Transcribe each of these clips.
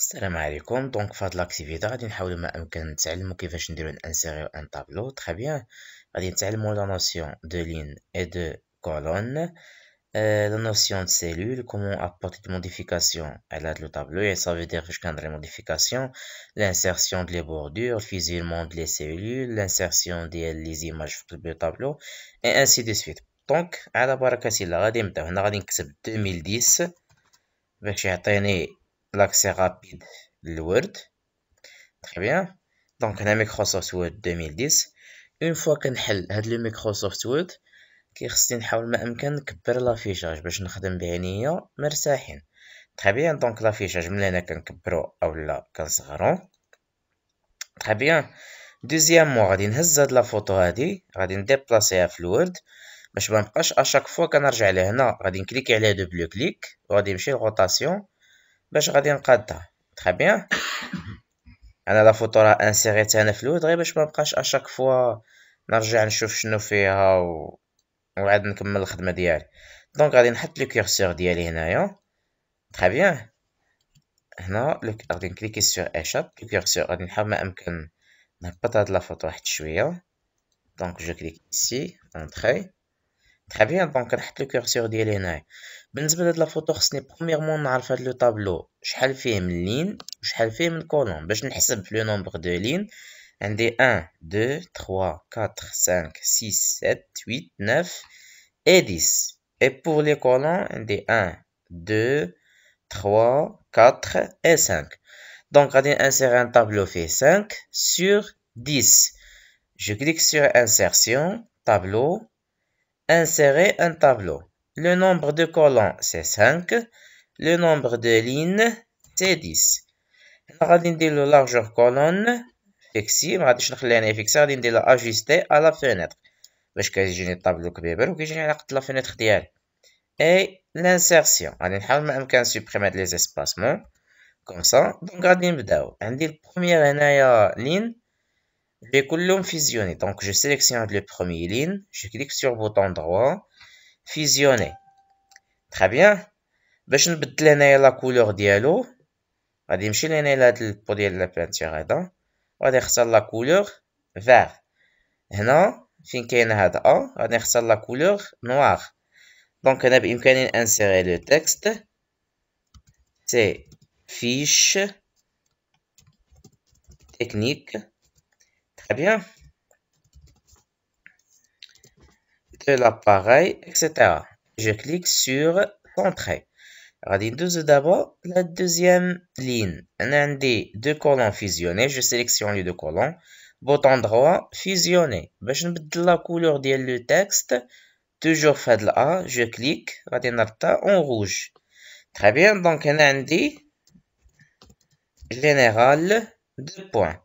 السلام عليكم دونك في هاد لاكتيفيتي غادي نحاولو ما امكن نتعلمو كيفاش نديرو انسيريو ان طابلو تري بيان غادي نتعلمو لا نوسيون دو لين اي دو كولون لا نوسيون دو سيلول كومون ابورتي دي موديفيكاسيون على هاد لو طابلو يعني سافي دير فاش كندير موديفيكاسيون لانسيرسيون دو لي بوردور الفيزيلمون دو لي سيلول لانسيرسيون ديال لي زيماج في لو طابلو اي انسي دو سويت دونك على بركة الله غادي نبداو هنا غادي نكتب 2010 باش يعطيني l'accès rapide le Word. Très bien. Donc, on a Microsoft Word 2010. Une fois qu'on a le Microsoft Word, كيخصني نحاول ما امكن نكبر لافيشاج باش نخدم بعينيا مرتاحين تري بيان دونك لافيشاج من هنا كنكبرو اولا كنصغرو تري بيان دوزيامو غادي نهز هاد لافوطو هادي غادي نديبلاسيها في الورد باش ما نبقاش اشاك فوا كنرجع لهنا غادي نكليكي عليها دوبلو كليك وغادي يمشي لغوطاسيون باش غادي نقادها تري بيان انا لا فوتو راه انسيغيت انا في الود غير باش ما بقاش اشاك فوا نرجع نشوف شنو فيها و وعاد نكمل الخدمه ديالي دونك غادي نحط لو كيرسور ديالي هنايا تري بيان هنا غادي نكليكي سور اشاب لو كيرسور غادي نحاول ما امكن نهبط هاد لا فوتو واحد شويه دونك جو كليك ici entrée Très bien, donc on va mettre le curseur de l'élan. Pour la photo, on premièrement faire le tableau. Je vais le faire en en colonnes. Pour le nombre de lignes, j'ai 1, 2, 3, 4, 5, 6, 7, 8, 9 et 10. Et pour les colonnes, j'ai 1, 2, 3, 4 et 5. Donc, on va insérer un tableau fait 5 sur 10. Je clique sur insertion, tableau, Insérer un tableau. Le nombre de colonnes, c'est 5. Le nombre de lignes, c'est 10. غادي ندير له largeur colonne فيكسي ما غاديش نخليها هنا فيكسي غادي ندير لها à la fenêtre. باش كيجيني الطابلو كبير وكيجيني على قد لا فينيتر ديالي اي لانسيرسيون غادي نحاول ما امكن سوبريمي هاد لي اسباسمون كوم سا دونك غادي نبداو عندي البروميير هنايا لين les Donc, je sélectionne le premier ligne, je clique sur le bouton droit, fusionner. Très bien. باش نبدل هنايا لا كولور ديالو غادي نمشي mettre لهاد البو ديال لا بانتيغ هذا la couleur لا كولور فيغ هنا فين كاين هذا ا غادي نختار لا كولور نوار دونك هنا insérer لو texte. سي فيش تكنيك Très bien. De l'appareil, etc. Je clique sur radin Radius d'abord, la deuxième ligne. Un des deux colons fusionnés. Je sélectionne les deux colons. Bouton droit, fusionné. Bah, je vais la couleur du texte. Toujours fait la Je clique. Radinata en rouge. Très bien. Donc, un général, deux points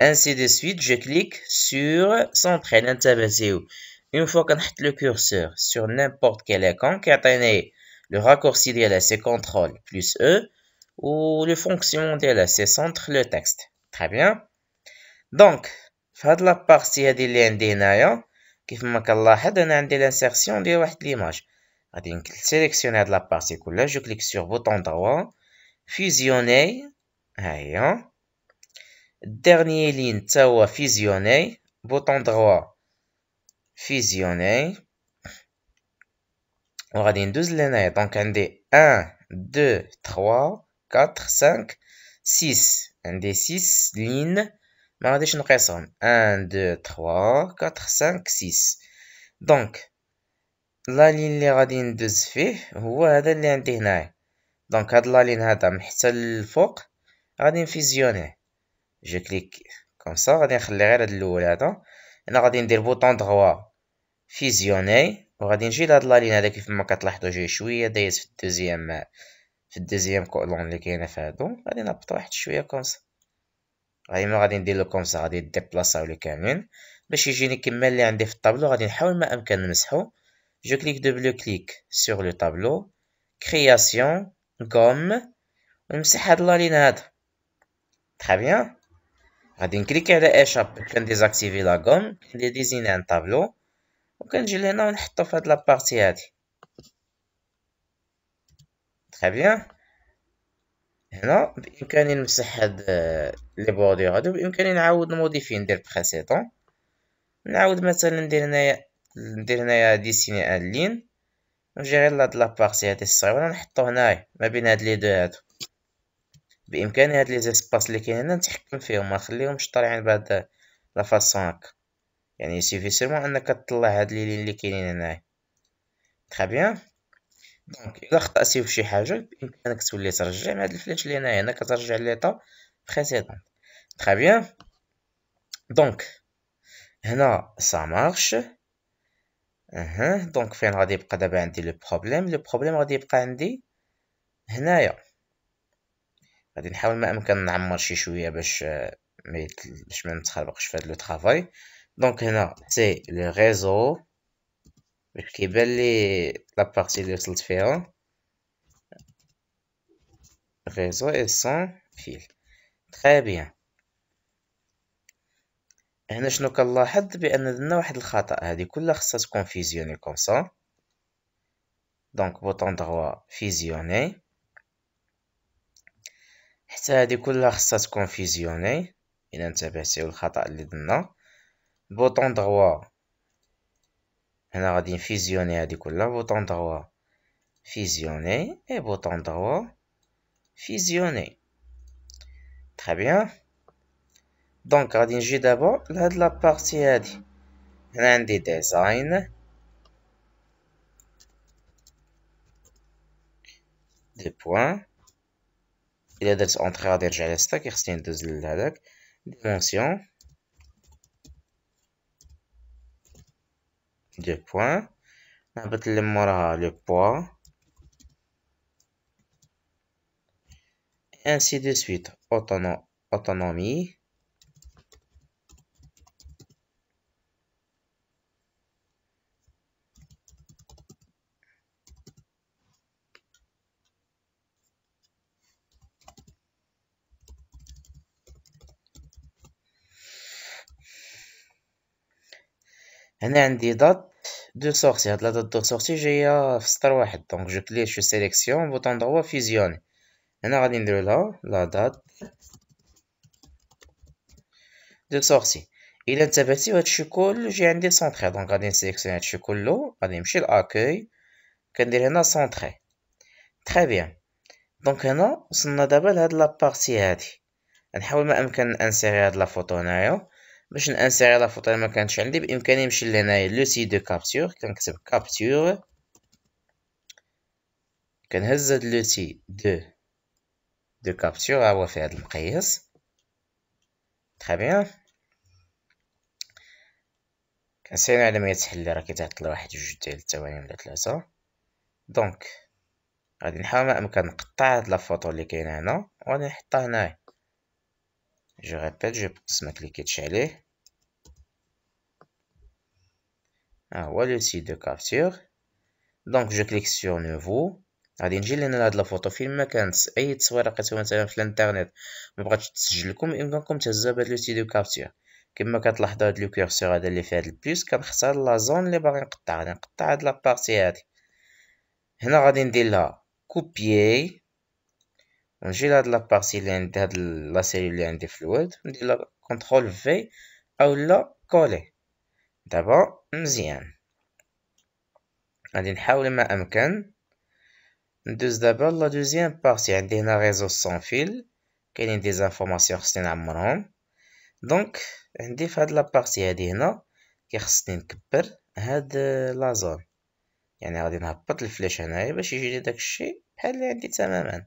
ainsi de suite, je clique sur Centrer l'interview. Une fois qu'on a le curseur sur n'importe quel écran, a le raccourci de c'est CTRL plus E, ou le fonction de Centre le texte. Très bien. Donc, faites la partie à des liens d'inaïa, qui fait que Allah a de l'insertion de l'image. Sélectionnez la partie couleur, je clique sur le bouton droit, fusionner, ayant, dernier ligne va fusionner bouton droit fusionner 12 ندوز donc دونك عندي 1 2 3 4 5 6 عندي 6 لين ما va 1 2 3 4 5 6 donc لا ligne اللي غادي ندوز فيه هو هذا اللي عندي هنايا دونك لا هذا من جو كليك كوم سا غادي نخلي غير هاد الاول هذا انا غادي ندير بوطون دغوا فيزيوني وغادي نجي لهاد لا لين هذا كيف ما كتلاحظوا جاي شويه دايز في الدوزيام في الدوزيام كولون اللي كاينه في هادو غادي نهبط واحد شويه كومسا غادي ما غادي ندير كوم سا غادي ديبلاصاو لي كاملين باش يجيني كما اللي عندي في الطابلو غادي نحاول ما امكن نمسحو جو كليك دوبلو كليك سور لو طابلو كرياسيون كوم ونمسح هاد لا لين هذا تري بيان غادي نكليكي على اشاب كنديزاكتيفي لا غوم كنديزيني ان طابلو وكنجي لهنا ونحطو في هاد لابارتي هادي تري بيان هنا بامكاني نمسح هاد لي بوردير هادو بامكاني نعاود نموديفي ندير بريسيدون نعاود مثلا ندير هنايا ندير هنايا ديسيني ان لين نجي غير لهاد لابارتي هادي الصغيره نحطو هنايا ما بين هاد لي دو هادو بامكاني هاد لي زيسباس اللي كاين هنا نتحكم فيهم ما نخليهمش طالعين بهاد لا فاسونك يعني سيفي سيرمون انك تطلع هاد لي لين اللي كاينين هنايا تري بيان دونك الا خطاتي فشي حاجه بامكانك تولي ترجع مع هاد الفلاش اللي هنايا هنا كترجع ليطا بريسيدون تري بيان دونك هنا سا مارش اها دونك فين غادي يبقى دابا عندي لو بروبليم لو بروبليم غادي يبقى عندي هنايا غادي نحاول ما امكن نعمر شي شويه باش آه، باش ما نتخربقش في هاد لو طرافاي دونك هنا سي لو ريزو باش كيبان لي لا بارتي اللي وصلت فيها ريزو اي سون فيل تري بيان هنا شنو كنلاحظ بان درنا واحد الخطا هذه كلها خصها تكون فيزيوني كوم سا دونك بوطون دغوا فيزيوني c'est à des couleurs ça se confusionne et un c'est le chat à l'idée de non bon endroit un radin à des couleurs bon endroit et bouton endroit fusionné très bien donc radin j'ai d'abord là de la partie un des designs des points il y a des entrées à dérger à l'extérieur, il y a une deuxième à Dimension. Deux points. On va mettre le poids. Ainsi de suite, autonomie. هنا عندي دات دو سورسي هاد لا دات دو سورسي جايه في سطر واحد دونك جو كليك شو سيليكسيون بوطون دغوا فيزيوني هنا غادي ندير لها لا دات دو سورسي الا انتبهتي هادشي كلو جاي عندي سونتري دونك غادي نسيليكسيون هادشي كلو غادي نمشي لاكوي كندير هنا سونتري تري بيان دونك هنا وصلنا دابا لهاد لابارتي هادي نحاول ما امكن انسيري هاد لا فوتو هنايا باش نانسيري لافوطو اللي كانتش عندي بامكاني نمشي لهنايا لو سي دو كابتور كنكتب كابتور كنهز هاد لو سي دو دو كابتور ها هو في هاد المقياس تري بيان كنسينا على ما يتحل راه كيتعطل واحد جوج ديال الثواني ولا ثلاثة دونك غادي نحاول ما امكن نقطع هاد لافوطو اللي كاينه هنا وغادي نحطها هنايا Je répète, je pense cliquer كليكيتش عليه Ah, voilà le site de capture donc je clique sur nouveau غادي نجي لهنا لهاد الفوطو فين ما كانت اي تصويره مثلا في الانترنت لو كما كتلاحظوا هاد لو هذا اللي في هاد كنختار لا اللي باغي نقطع نجي لهاد لابارتي اللي عند هاد لا سيلول اللي عندي في الوورد ندير كونترول في اولا كولي دابا مزيان غادي نحاول ما امكن ندوز دابا لا دوزيام بارتي عندي هنا ريزو سون فيل كاينين دي زانفورماسيون خصني نعمرهم دونك عندي في هاد لابارتي هادي هنا كيخصني نكبر هاد لازون يعني غادي نهبط الفلاش هنايا باش لي داكشي بحال اللي عندي تماما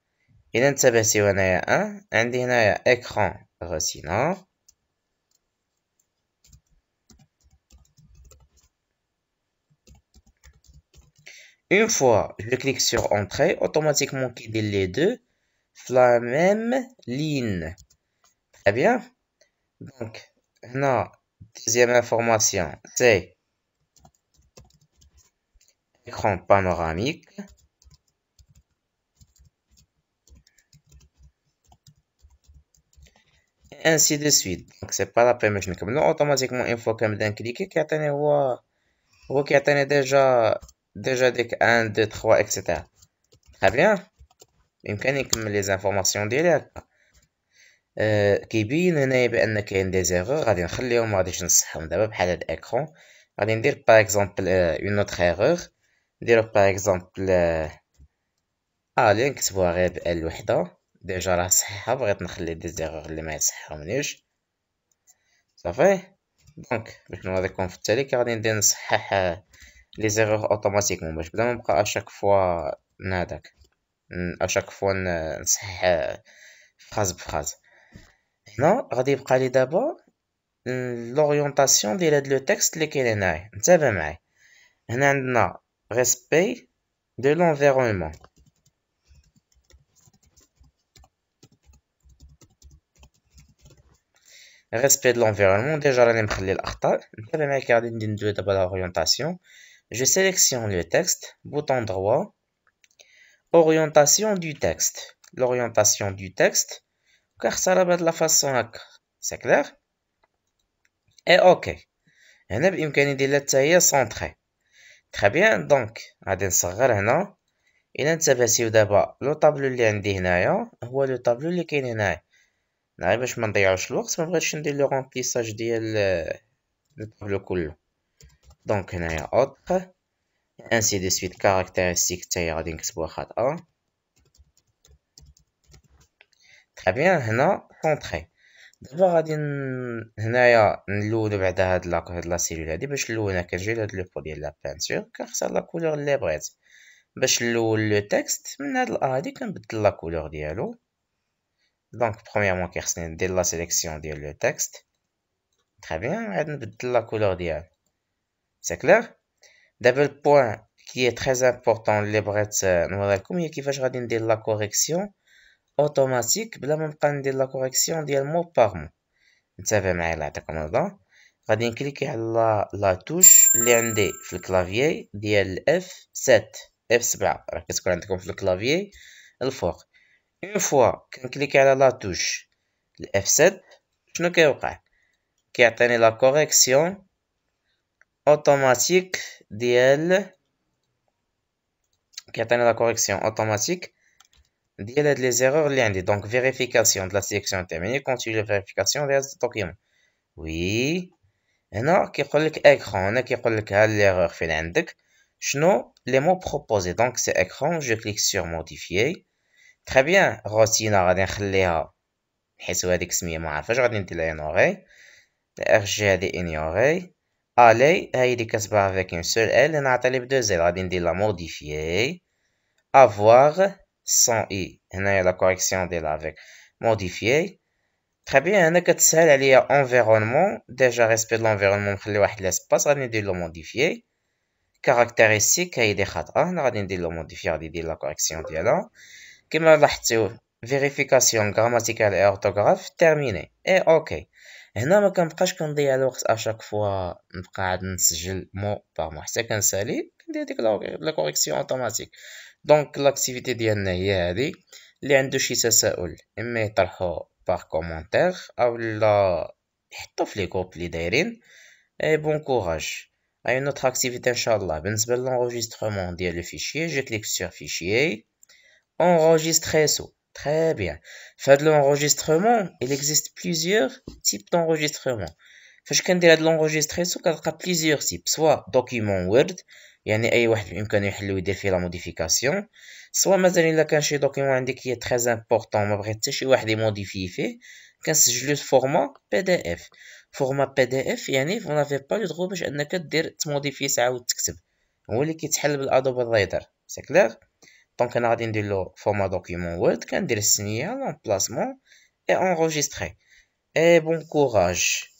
إذا انتبه un, Une fois je clique sur Entrée, automatiquement quitter les deux la même ligne. Très bien. Donc, non, deuxième information, c'est écran panoramique. انسي دو سويت دونك سي با لا بين باش نكملو اوتوماتيكمون اون فوا كنبدا نكليكي كيعطيني هو هو كيعطيني ديجا ديجا ديك ان دو تخوا اكسيتيرا تري بيان يمكن نكمل لي زانفورماسيون ديالي هكا كيبين هنايا بان كاين دي زيغور غادي نخليهم مغاديش نصحهم دابا بحال هاد الاكرون غادي ندير باغ اكزومبل اون اوتخ ايغوغ نديرو باغ اكزومبل اه لي نكتبوها غير بال وحده ديجا راه صحيحه بغيت نخلي دي زيغور اللي ما يصحهمنيش صافي دونك باش نوريكم في التالي كي غادي ندير نصحح لي زيغور اوتوماتيكمون باش بدا نبقى اشاك فوا نهداك اشاك فوا نصحح فراز بفراز هنا غادي يبقى لي دابا لوريونطاسيون ديال هاد لو تيكست اللي كاين هنايا انتبه معايا هنا عندنا ريسبي دو لونفيرونمون respect de l'environnement. Déjà, là, je vais l'article. Je vais mettre d'abord l'orientation. Je sélectionne le texte, bouton droit. Orientation du texte. L'orientation du texte. Car ça va de la façon C'est clair? Et OK. Et il y de une idée centré. Très bien, donc, à d'insérer un an, il y a une d'abord le tableau de est en ou le tableau de est غير باش ما نضيعوش الوقت ما بغيتش ندير لو رومبليساج ديال الطابلو آه، كله دونك هنايا اوتر انسي دو سويت كاركتيرستيك تاعي غادي نكتبوها خاطئه تري بيان هنا رونطري دابا غادي هنايا نلون بعدا هاد لا هاد لا سيلول هادي باش نلونها كنجي لهاد لو بو ديال لا بانتور كنختار لا كولور لي بغيت باش نلون لو تكست من هاد الا هادي كنبدل لا كولور ديالو Donc, premièrement, qu'est-ce la sélection du texte Très bien, de la couleur d'IAL. C'est clair point qui est très important, les brettes, c'est qu'il va de la correction automatique, mais même pas de la correction d'IAL mot par mot. Vous savez, mais là, t'as comme ça. Radin, sur la, la touche, l'ND, le clavier, d'IAL F7, F7, qu'est-ce qu'on a comme le clavier, le fort. Une fois qu'on clique à la touche F7, je ne kais qui atteignent la correction automatique DL, qui atteint la correction automatique DL les erreurs liées. Donc vérification de la sélection terminée, continue la vérification des documents. Oui, alors qui colle écran, qui colle les erreurs Je ne les mots proposés. Donc c'est écran, je clique sur modifier. تخي بيان روتينا غادي نخليها حيت هذيك سميه ما عارفاش غادي ندير نوغي اف جي هادي انيوغي الي هاي اللي كتبع افيك ان سول ال نعطي لي بدو زيد غادي ندير لا موديفيي افواغ سون اي هنايا لا كوريكسيون ديالها افيك موديفيي تخي بيان هنا كتسهل عليا انفيرونمون ديجا ريسبي د لانفيرونمون نخلي واحد لاسباس غادي ندير لو موديفيي كاركتيريستيك هاي دي خاطئه هنا غادي ندير لو موديفيي غادي ندير لا كوريكسيون ديالها كما لاحظتوا فيريفيكاسيون غراماتيكال اي اورتوغراف تيرميني اي اوكي هنا ما كنبقاش كنضيع الوقت اشاك فوا نبقى عاد نسجل مو بار مو حتى كنسالي كندير ديك لا كوريكسيون اوتوماتيك دونك لاكتيفيتي ديالنا هي هادي اللي عنده شي تساؤل اما يطرحو بار كومونتير او لا يحطو في لي كوب لي دايرين اي بون كوراج اي نوتر اكتيفيتي ان شاء الله بالنسبه للانغوجيسترمون ديال لو فيشيي جو كليك سور فيشيي enregistreso. Très bien. Faire de l'enregistrement, il existe plusieurs types d'enregistrement. فاش كندير هاد y a بليزيور types. سوا دوكيمون Word, يعني اي واحد بامكانو يحلو يدير فيه لا موديفيكاسيون سوا مثلا الا كان شي دوكيمون عندك هي تري امبورطون ما بغيت حتى شي واحد يموديفي فيه كنسجلو في فورما بي دي اف فورما بي دي اف يعني فون افي با لو دغو باش انك دير تموديفي ساعه تكتب هو اللي كيتحل بالادوب الرايدر سي كلير Donc, qu'un de le format document Word, qu'un a le signal, l'emplacement et enregistré. Et bon courage!